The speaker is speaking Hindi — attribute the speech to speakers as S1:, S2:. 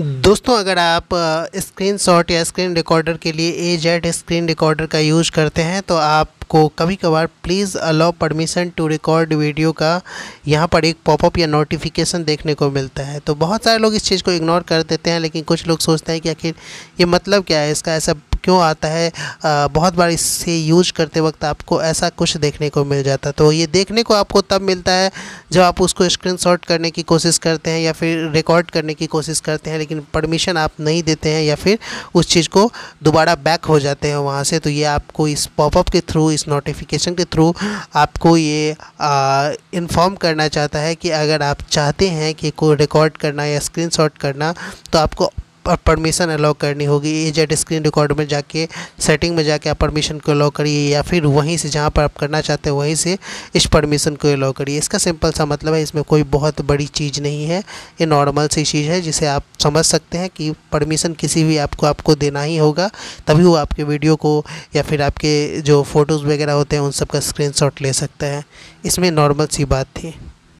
S1: दोस्तों अगर आप स्क्रीनशॉट या स्क्रीन रिकॉर्डर के लिए ए जेड स्क्रीन रिकॉर्डर का यूज करते हैं तो आपको कभी कभार please allow permission to record video का यहाँ पर एक पॉपअप या नोटिफिकेशन देखने को मिलता है तो बहुत सारे लोग इस चीज़ को इग्नोर कर देते हैं लेकिन कुछ लोग सोचते हैं कि आखिर ये मतलब क्या है इसका ऐसा क्यों आता है बहुत बार इसे यूज करते वक्त आपको ऐसा कुछ देखने को मिल जाता है तो ये देखने को आपको तब मिलता है जब आप उसको स्क्रीनशॉट करने की कोशिश करते हैं या फिर रिकॉर्ड करने की कोशिश करते हैं लेकिन परमिशन आप नहीं देते हैं या फिर उस चीज़ को दोबारा बैक हो जाते हैं वहाँ से तो ये आपको इस पॉपअप के थ्रू इस नोटिफिकेशन के थ्रू आपको ये इन्फॉर्म करना चाहता है कि अगर आप चाहते हैं कि कोई रिकॉर्ड करना या स्क्रीन करना तो आपको परमिशन अलाउ करनी होगी जेड स्क्रीन रिकॉर्ड में जाके सेटिंग में जाके आप परमिशन को अलाउ करिए या फिर वहीं से जहाँ पर आप करना चाहते हैं वहीं से इस परमिशन को अलाउ करिए इसका सिंपल सा मतलब है इसमें कोई बहुत बड़ी चीज़ नहीं है ये नॉर्मल सी चीज़ है जिसे आप समझ सकते हैं कि परमिशन किसी भी ऐप को आपको देना ही होगा तभी वो आपके वीडियो को या फिर आपके जो फ़ोटोज़ वगैरह होते हैं उन सब का शॉट ले सकते हैं इसमें नॉर्मल सी बात थी